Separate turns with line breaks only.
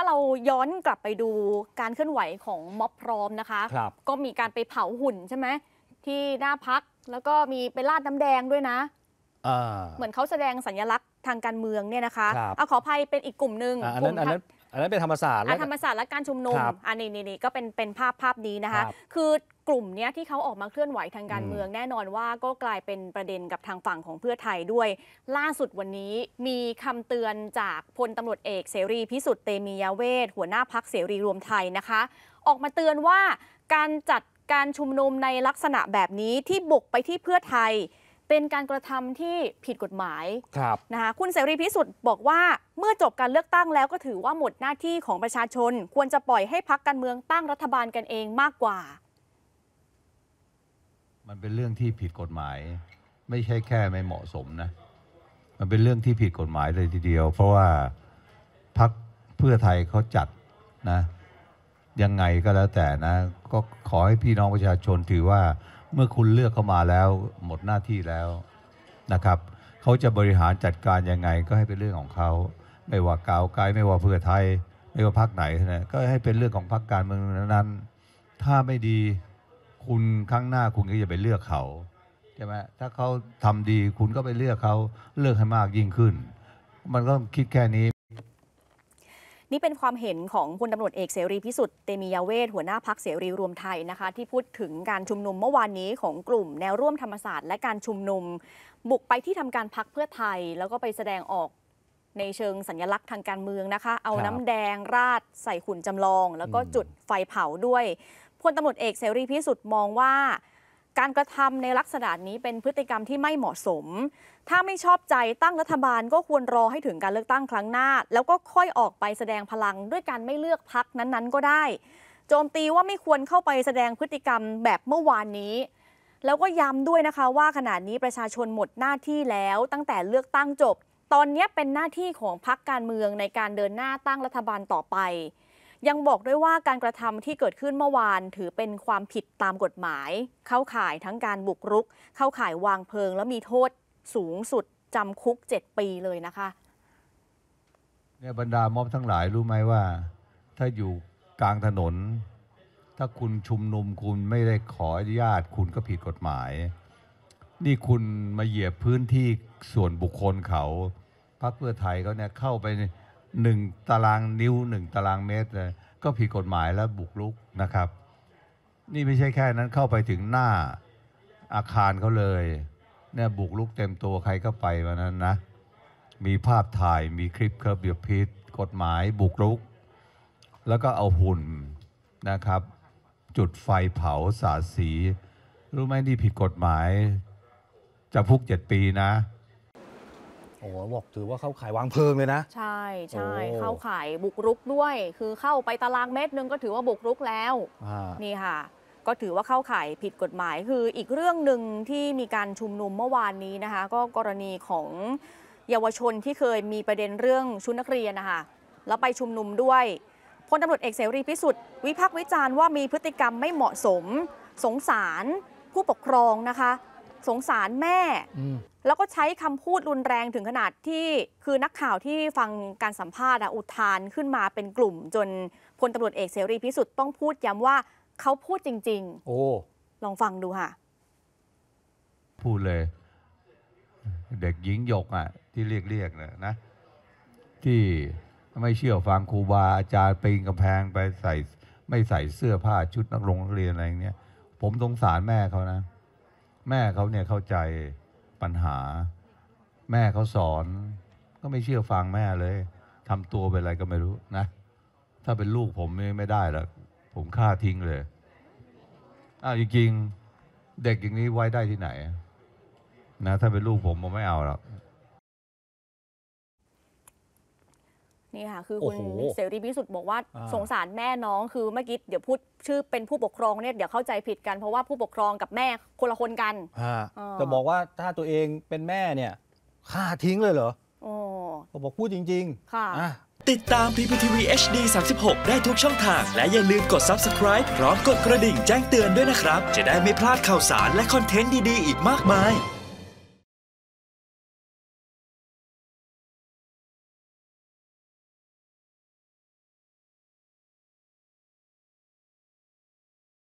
ถ้าเราย้อนกลับไปดูการเคลื่อนไหวของม็อบพร้อมนะคะ ก็มีการไปเผาหุ่นใช่ไหมที่หน้าพักแล้วก็มีไปลาดน้ำแดงด้วยนะเหมือนเขาแสดงสัญลักษณ์ทางการเมืองเนี่ยนะคะเอาขออภัยเป็นอีกกลุ่มหนึ่งกลุ่ม
อันนั้นเป็นธรรมศาสตร์ธรรม
ศาสตร์และการชุมนุมอันนี้นี่ก็เป็นเป็นภาพภาพนี้นะคะ คือกลุ่มเนี้ยที่เขาออกมาเคลื่อนไหวทางการเมือง แน่นอนว่าก็กลายเป็นประเด็นกับทางฝั่งของเพื่อไทยด้วย ล่าสุดวันนี้มีคำเตือนจากพลตำรวจเอกเสรีพิสุทธิ์เตมียเวทหัวหน้าพักเสรีรวมไทยนะคะ ออกมาเตือนว่า การจัดการชุมนุมในลักษณะแบบนี้ที่บุกไปที่เพื่อไทยเป็นการกระทำที่ผิดกฎหมายนะคะคุณเสรีพิสุทธิ์บอกว่า เมื่อจบการเลือกตั้งแล้วก็ถือว่าหมดหน้าที่ของประชาชน ควรจะปล่อยให้พักการเมืองตั้งรัฐบาลกันเองมากกว่า
มันเป็นเรื่องที่ผิดกฎหมาย ไม่ใช่แค่ไม่เหมาะสมนะ มันเป็นเรื่องที่ผิดกฎหมายเลยทีเดียว เพราะว่าพักเพื่อไทยเขาจัดนะยังไงก็แล้วแต่นะ ก็ขอให้พี่น้องประชาชนถือว่าเมื่อคุณเลือกเข้ามาแล้วหมดหน้าที่แล้วนะครับ เขาจะบริหารจัดการยังไง ก็ให้เป็นเรื่องของเขา ไม่ว่าก้าวไกลไม่ว่าเพื่อไทย ไม่ว่าพรรคไหนนะก็ให้เป็นเรื่องของพรรคการเมืองนั้นถ้าไม่ดี คุณครั้งหน้าคุณก็จะไปเลือกเขาใช่ไหมถ้าเขาทำดีคุณก็ไปเลือกเขาเลือกให้มากยิ่งขึ้น มันก็คิดแค่นี้
นี่เป็นความเห็นของพลตำรวจเอกเสรีพิสุทธิ์เตมียาเวทหัวหน้าพักเสรีรวมไทยนะคะ ที่พูดถึงการชุมนุมเมื่อวานนี้ ของกลุ่มแนวร่วมธรรมศาสตร์และการชุมนุม บุกไปที่ทำการพักเพื่อไทย แล้วก็ไปแสดงออกในเชิงสัญลักษณ์ทางการเมืองนะคะ เอาน้ำแดงราดใส่ขุนจำลอง แล้วก็จุดไฟเผาด้วยพลตำรวจเอกเสรีพิสุทธิ์มองว่าการกระทำในลักษณะนี้เป็นพฤติกรรมที่ไม่เหมาะสม ถ้าไม่ชอบใจตั้งรัฐบาลก็ควรรอให้ถึงการเลือกตั้งครั้งหน้า แล้วก็ค่อยออกไปแสดงพลังด้วยการไม่เลือกพักนั้นๆก็ได้ โจมตีว่าไม่ควรเข้าไปแสดงพฤติกรรมแบบเมื่อวานนี้ แล้วก็ย้ำด้วยนะคะว่าขณะนี้ประชาชนหมดหน้าที่แล้วตั้งแต่เลือกตั้งจบ ตอนนี้เป็นหน้าที่ของพักการเมืองในการเดินหน้าตั้งรัฐบาลต่อไปยังบอกด้วยว่าการกระทำที่เกิดขึ้นเมื่อวานถือเป็นความผิดตามกฎหมาย เข้าข่ายทั้งการบุกรุก เข้าข่ายวางเพลิงและมีโทษสูงสุดจำคุก 7 ปีเลยนะคะ
เนี่ยบรรดาม็อบทั้งหลายรู้ไหมว่า ถ้าอยู่กลางถนน ถ้าคุณชุมนุมคุณไม่ได้ขออนุญาต คุณก็ผิดกฎหมาย นี่คุณมาเหยียบพื้นที่ส่วนบุคคลเขาพักเพื่อไทยเขาเนี่ยเข้าไปหนึ่งตารางนิ้วหนึ่งตารางเมตรเลยก็ผิดกฎหมายและบุกรุกนะครับ นี่ไม่ใช่แค่นั้นเข้าไปถึงหน้าอาคารเขาเลยเนี่ยบุกรุกเต็มตัวใครก็ไปวันนั้นนะ มีภาพถ่ายมีคลิปเคอรบียวพิษกฎหมายบุกรุก แล้วก็เอาหุ่นนะครับ จุดไฟเผาสาสีรู้ไหมนี่ผิดกฎหมาย จะพุกเจ็ดปีนะโอ้บอกถือว่าเข้าขายวางเพลิงเลยนะใช
่ใช่เข้าขายบุกรุกด้วย คือเข้าไปตารางเมตรนึงก็ถือว่าบุกรุกแล้วนี่ค่ะก็ถือว่าเข้าข่ายผิดกฎหมาย คืออีกเรื่องหนึ่งที่มีการชุมนุมเมื่อวานนี้นะคะ ก็กรณีของเยาวชนที่เคยมีประเด็นเรื่องชุดนักเรียนนะคะแล้วไปชุมนุมด้วยพลตำรวจเอกเสรีพิสุทธิ์วิพากษ์วิจารณ์ว่ามีพฤติกรรมไม่เหมาะสมสงสารผู้ปกครองนะคะสงสารแม่แล้วก็ใช้คำพูดรุนแรงถึงขนาดที่คือนักข่าวที่ฟังการสัมภาษณ์อุทานขึ้นมาเป็นกลุ่ม จนพลตำรวจเอกเสรีพิสุทธิ์ ต้องพูดย้ำว่าเขาพูดจริง ๆ โอ้ ลองฟังดูค่ะ
พูดเลย เด็กหญิงหยกอ่ะ ที่เรียกเรียกนะนะ ที่ไม่เชื่อฟังครูบาอาจารย์ปีนกาแพงไปใส่ไม่ใส่เสื้อผ้าชุดนักโรงเรียนอะไรอย่างเงี้ยผมสงสารแม่เขานะแม่เขาเนี่ยเข้าใจปัญหา แม่เขาสอนก็ไม่เชื่อฟังแม่เลย ทำตัวเป็นอะไรก็ไม่รู้นะ ถ้าเป็นลูกผมไม่ได้หรอกผมฆ่าทิ้งเลยอ้าวจริงๆ เด็กอย่างนี้ไว้ได้ที่ไหน นะ ถ้าเป็นลูกผมผมไม่เอาหรอก
นี่ค่ะคือคุณเสรีพิสุทธิ์บอกว่าสงสารแม่น้องคือเมื่อกี้เดี๋ยวพูดชื่อเป็นผู้ปกครองเนี่ย เดี๋ยวเข้าใจผิดกันเพราะว่าผู้ปกครองกับแม่คนละคนกัน
จะบอกว่าถ้าตัวเองเป็นแม่เนี่ยฆ่าทิ้งเลยเหรอโอบอกพูดจริงๆ ค่ะติดตามพพีีีทวี
เอชดี36 ได้ทุกช่องทาง และอย่าลืมกด subscribe พร้อมกดกระดิ่งแจ้งเตือนด้วยนะครับ จะได้ไม่
พลาดข่าวสารและคอนเทนต์ดีๆ อีกมากมาย